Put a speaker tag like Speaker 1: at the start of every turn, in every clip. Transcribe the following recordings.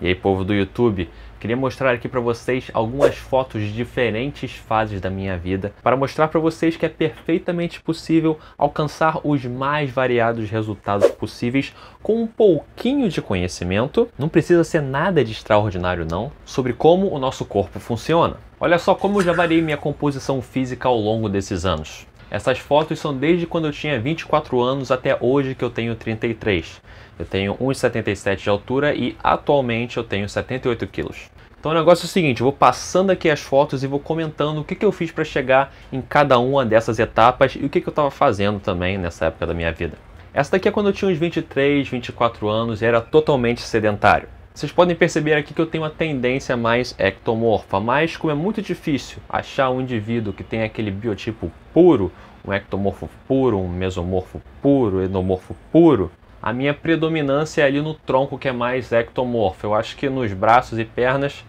Speaker 1: E aí, povo do YouTube, queria mostrar aqui para vocês algumas fotos de diferentes fases da minha vida para mostrar para vocês que é perfeitamente possível alcançar os mais variados resultados possíveis com um pouquinho de conhecimento. Não precisa ser nada de extraordinário não, sobre como o nosso corpo funciona. Olha só como eu já variei minha composição física ao longo desses anos. Essas fotos são desde quando eu tinha 24 anos até hoje que eu tenho 33. Eu tenho 1,77 de altura e atualmente eu tenho 78 quilos. Então o negócio é o seguinte, eu vou passando aqui as fotos e vou comentando o que, que eu fiz para chegar em cada uma dessas etapas e o que, que eu estava fazendo também nessa época da minha vida. Essa daqui é quando eu tinha uns 23, 24 anos e era totalmente sedentário. Vocês podem perceber aqui que eu tenho uma tendência mais ectomorfa, mas como é muito difícil achar um indivíduo que tem aquele biotipo puro, um ectomorfo puro, um mesomorfo puro, endomorfo puro, a minha predominância é ali no tronco que é mais ectomorfo. Eu acho que nos braços e pernas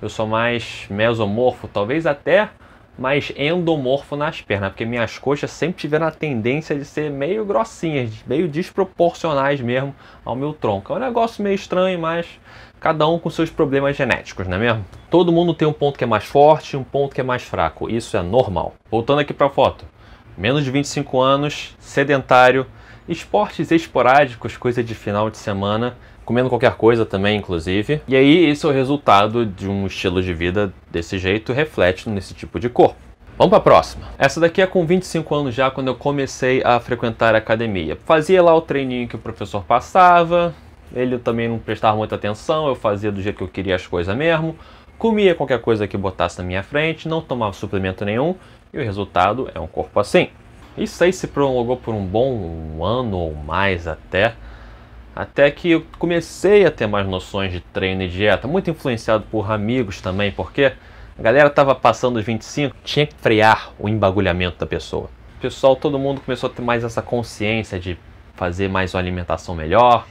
Speaker 1: eu sou mais mesomorfo, talvez até mais endomorfo nas pernas, porque minhas coxas sempre tiveram a tendência de ser meio grossinhas, meio desproporcionais mesmo ao meu tronco. É um negócio meio estranho, mas cada um com seus problemas genéticos, não é mesmo? Todo mundo tem um ponto que é mais forte e um ponto que é mais fraco, isso é normal. Voltando aqui para a foto, menos de 25 anos, sedentário, esportes esporádicos, coisa de final de semana comendo qualquer coisa também, inclusive. E aí, esse é o resultado de um estilo de vida desse jeito, reflete nesse tipo de corpo. Vamos para a próxima. Essa daqui é com 25 anos já, quando eu comecei a frequentar a academia. Fazia lá o treininho que o professor passava, ele também não prestava muita atenção, eu fazia do jeito que eu queria as coisas mesmo, comia qualquer coisa que botasse na minha frente, não tomava suplemento nenhum, e o resultado é um corpo assim. Isso aí se prolongou por um bom ano ou mais até, até que eu comecei a ter mais noções de treino e dieta, muito influenciado por amigos também, porque a galera estava passando os 25, tinha que frear o embagulhamento da pessoa. O pessoal, todo mundo começou a ter mais essa consciência de fazer mais uma alimentação melhor,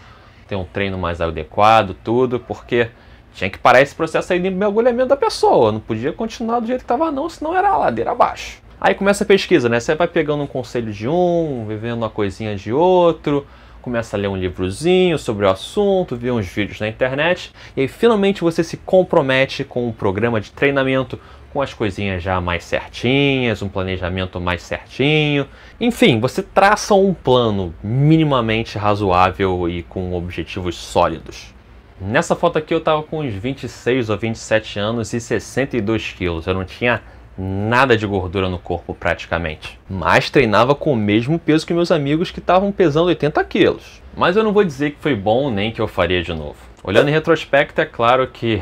Speaker 1: ter um treino mais adequado, tudo, porque tinha que parar esse processo aí de embagulhamento da pessoa, não podia continuar do jeito que estava não, senão era a ladeira abaixo. Aí começa a pesquisa, né? Você vai pegando um conselho de um, vivendo uma coisinha de outro, começa a ler um livrozinho sobre o assunto, vê uns vídeos na internet e aí finalmente você se compromete com um programa de treinamento com as coisinhas já mais certinhas, um planejamento mais certinho. Enfim, você traça um plano minimamente razoável e com objetivos sólidos. Nessa foto aqui eu estava com uns 26 ou 27 anos e 62 quilos. Eu não tinha nada de gordura no corpo praticamente. Mas treinava com o mesmo peso que meus amigos que estavam pesando 80 quilos. Mas eu não vou dizer que foi bom nem que eu faria de novo. Olhando em retrospecto, é claro que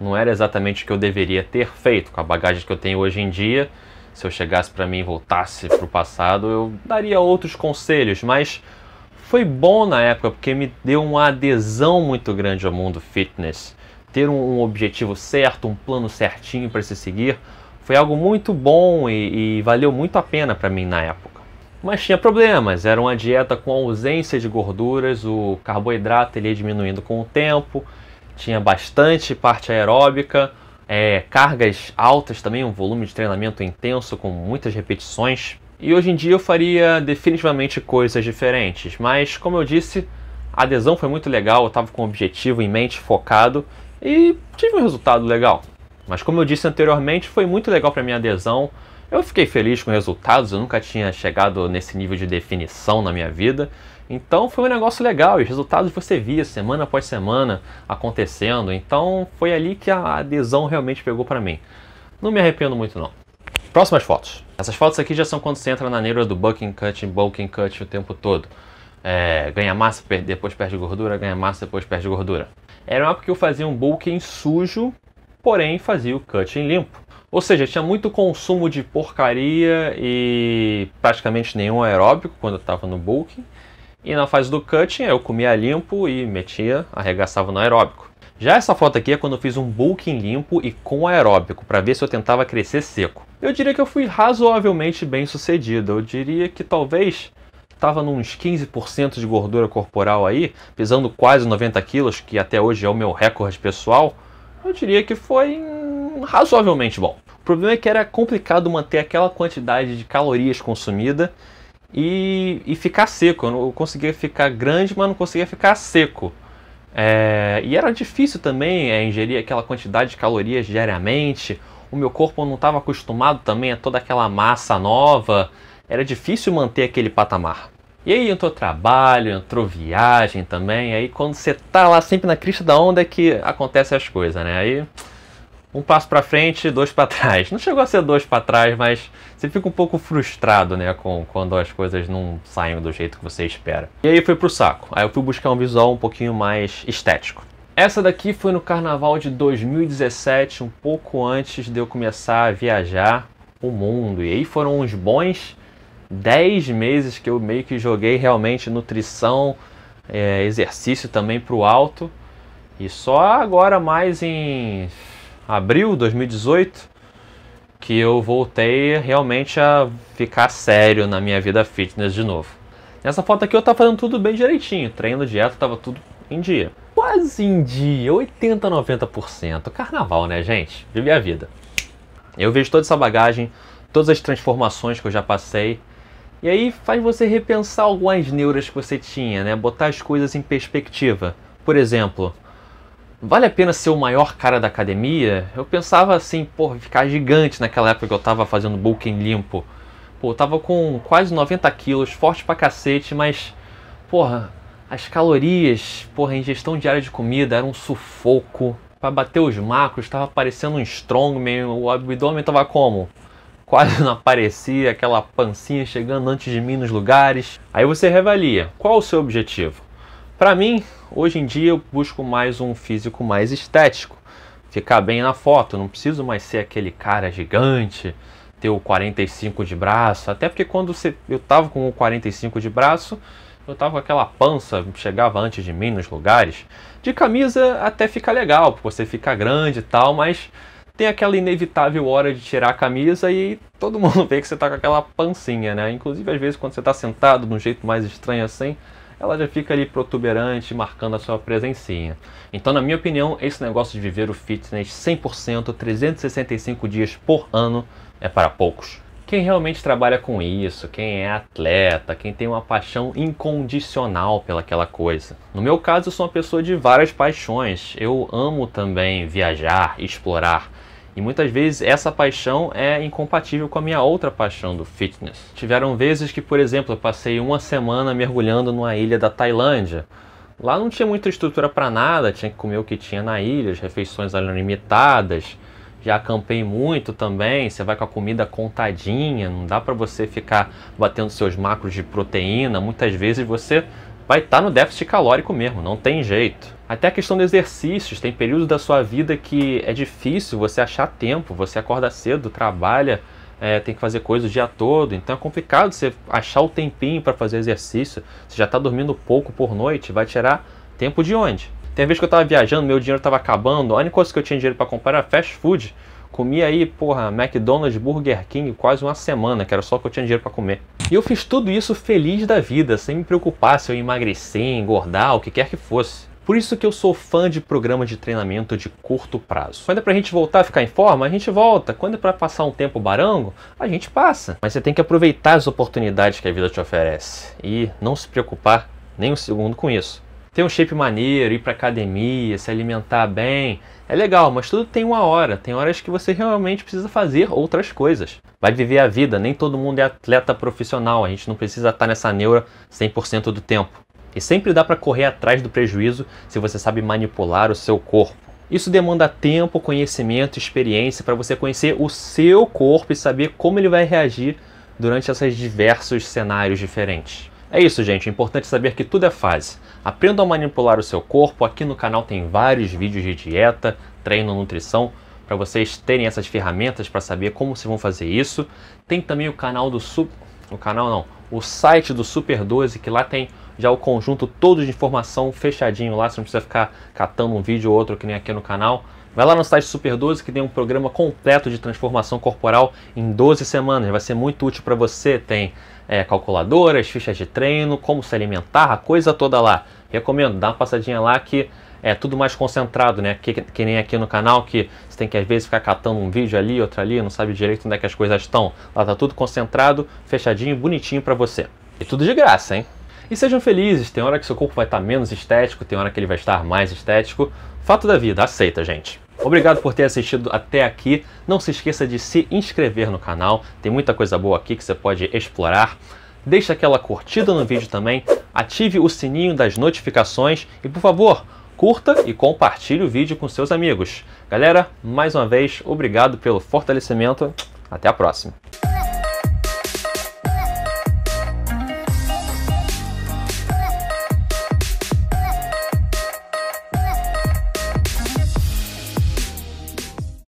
Speaker 1: não era exatamente o que eu deveria ter feito com a bagagem que eu tenho hoje em dia. Se eu chegasse para mim e voltasse para o passado, eu daria outros conselhos, mas foi bom na época porque me deu uma adesão muito grande ao mundo fitness. Ter um objetivo certo, um plano certinho para se seguir, foi algo muito bom e, e valeu muito a pena para mim na época. Mas tinha problemas, era uma dieta com ausência de gorduras, o carboidrato ele ia diminuindo com o tempo, tinha bastante parte aeróbica, é, cargas altas também, um volume de treinamento intenso com muitas repetições. E hoje em dia eu faria definitivamente coisas diferentes, mas como eu disse, a adesão foi muito legal, eu estava com o objetivo em mente, focado e tive um resultado legal. Mas como eu disse anteriormente, foi muito legal para minha adesão. Eu fiquei feliz com os resultados, eu nunca tinha chegado nesse nível de definição na minha vida. Então foi um negócio legal, e os resultados você via semana após semana acontecendo. Então foi ali que a adesão realmente pegou para mim. Não me arrependo muito não. Próximas fotos. Essas fotos aqui já são quando você entra na neura do bucking cut, bulking cut o tempo todo. É, ganha massa, depois perde gordura, ganha massa, depois perde gordura. Era uma época que eu fazia um bulking sujo porém fazia o cutting limpo. Ou seja, tinha muito consumo de porcaria e praticamente nenhum aeróbico quando eu estava no bulking. E na fase do cutting eu comia limpo e metia, arregaçava no aeróbico. Já essa foto aqui é quando eu fiz um bulking limpo e com aeróbico, para ver se eu tentava crescer seco. Eu diria que eu fui razoavelmente bem sucedido, eu diria que talvez estava nos 15% de gordura corporal aí, pesando quase 90 quilos, que até hoje é o meu recorde pessoal, eu diria que foi razoavelmente bom. O problema é que era complicado manter aquela quantidade de calorias consumida e, e ficar seco. Eu não eu conseguia ficar grande, mas não conseguia ficar seco. É, e era difícil também é, ingerir aquela quantidade de calorias diariamente. O meu corpo não estava acostumado também a toda aquela massa nova. Era difícil manter aquele patamar. E aí entrou trabalho, entrou viagem também. Aí quando você tá lá sempre na crista da onda é que acontecem as coisas, né? Aí um passo para frente, dois para trás. Não chegou a ser dois para trás, mas você fica um pouco frustrado, né, com quando as coisas não saem do jeito que você espera. E aí foi pro saco. Aí eu fui buscar um visual um pouquinho mais estético. Essa daqui foi no carnaval de 2017, um pouco antes de eu começar a viajar o mundo. E aí foram uns bons 10 meses que eu meio que joguei realmente nutrição, é, exercício também para o alto. E só agora mais em abril de 2018 que eu voltei realmente a ficar sério na minha vida fitness de novo. Nessa foto aqui eu tava fazendo tudo bem direitinho, treino, dieta, tava tudo em dia. Quase em dia, 80, 90%. Carnaval, né, gente? Vivi a vida. Eu vejo toda essa bagagem, todas as transformações que eu já passei e aí faz você repensar algumas neuras que você tinha, né? Botar as coisas em perspectiva. Por exemplo, vale a pena ser o maior cara da academia? Eu pensava assim, pô, ficar gigante naquela época que eu tava fazendo bulking limpo. Pô, eu tava com quase 90 quilos, forte pra cacete, mas, porra, as calorias, porra, a ingestão diária de comida era um sufoco. Pra bater os macros, tava parecendo um strongman, o abdômen tava como? quase não aparecia, aquela pancinha chegando antes de mim nos lugares. Aí você reavalia qual o seu objetivo. Para mim, hoje em dia eu busco mais um físico mais estético, ficar bem na foto, não preciso mais ser aquele cara gigante, ter o 45 de braço, até porque quando você, eu tava com o 45 de braço, eu tava com aquela pança, chegava antes de mim nos lugares. De camisa até fica legal, porque você fica grande e tal, mas tem aquela inevitável hora de tirar a camisa e todo mundo vê que você está com aquela pancinha, né? Inclusive, às vezes, quando você está sentado de um jeito mais estranho assim, ela já fica ali protuberante, marcando a sua presencinha. Então, na minha opinião, esse negócio de viver o fitness 100%, 365 dias por ano, é para poucos. Quem realmente trabalha com isso, quem é atleta, quem tem uma paixão incondicional pelaquela coisa. No meu caso, eu sou uma pessoa de várias paixões. Eu amo também viajar, explorar. E muitas vezes essa paixão é incompatível com a minha outra paixão do fitness. Tiveram vezes que, por exemplo, eu passei uma semana mergulhando numa ilha da Tailândia. Lá não tinha muita estrutura para nada, tinha que comer o que tinha na ilha, as refeições eram limitadas. Já acampei muito também, você vai com a comida contadinha, não dá para você ficar batendo seus macros de proteína. Muitas vezes você vai estar tá no déficit calórico mesmo, não tem jeito. Até a questão de exercícios, tem períodos da sua vida que é difícil você achar tempo, você acorda cedo, trabalha, é, tem que fazer coisa o dia todo, então é complicado você achar o tempinho para fazer exercício. Você já está dormindo pouco por noite, vai tirar tempo de onde? Tem vez que eu estava viajando, meu dinheiro estava acabando, a única coisa que eu tinha dinheiro para comprar era fast food. Comia aí, porra, McDonald's, Burger King quase uma semana, que era só o que eu tinha dinheiro para comer. E eu fiz tudo isso feliz da vida, sem me preocupar se eu emagrecer, engordar, o que quer que fosse. Por isso que eu sou fã de programa de treinamento de curto prazo. Quando é pra gente voltar a ficar em forma, a gente volta. Quando é pra passar um tempo barango, a gente passa. Mas você tem que aproveitar as oportunidades que a vida te oferece e não se preocupar nem um segundo com isso. Ter um shape maneiro, ir pra academia, se alimentar bem, é legal, mas tudo tem uma hora. Tem horas que você realmente precisa fazer outras coisas. Vai viver a vida, nem todo mundo é atleta profissional, a gente não precisa estar nessa neura 100% do tempo. E sempre dá para correr atrás do prejuízo se você sabe manipular o seu corpo. Isso demanda tempo, conhecimento, experiência para você conhecer o seu corpo e saber como ele vai reagir durante esses diversos cenários diferentes. É isso, gente. É importante saber que tudo é fase. Aprenda a manipular o seu corpo. Aqui no canal tem vários vídeos de dieta, treino, nutrição, para vocês terem essas ferramentas para saber como vocês vão fazer isso. Tem também o canal do Super. O canal não, o site do Super 12, que lá tem já o conjunto todo de informação fechadinho lá, você não precisa ficar catando um vídeo ou outro que nem aqui no canal. Vai lá no site Super 12 que tem um programa completo de transformação corporal em 12 semanas. Vai ser muito útil para você. Tem é, calculadoras, fichas de treino, como se alimentar, a coisa toda lá. Recomendo, dá uma passadinha lá que é tudo mais concentrado, né? Que, que nem aqui no canal que você tem que às vezes ficar catando um vídeo ali, outro ali, não sabe direito onde é que as coisas estão. Lá tá tudo concentrado, fechadinho, bonitinho para você. E tudo de graça, hein? E sejam felizes, tem hora que seu corpo vai estar tá menos estético, tem hora que ele vai estar mais estético. Fato da vida, aceita, gente. Obrigado por ter assistido até aqui. Não se esqueça de se inscrever no canal, tem muita coisa boa aqui que você pode explorar. Deixe aquela curtida no vídeo também, ative o sininho das notificações e, por favor, curta e compartilhe o vídeo com seus amigos. Galera, mais uma vez, obrigado pelo fortalecimento. Até a próxima.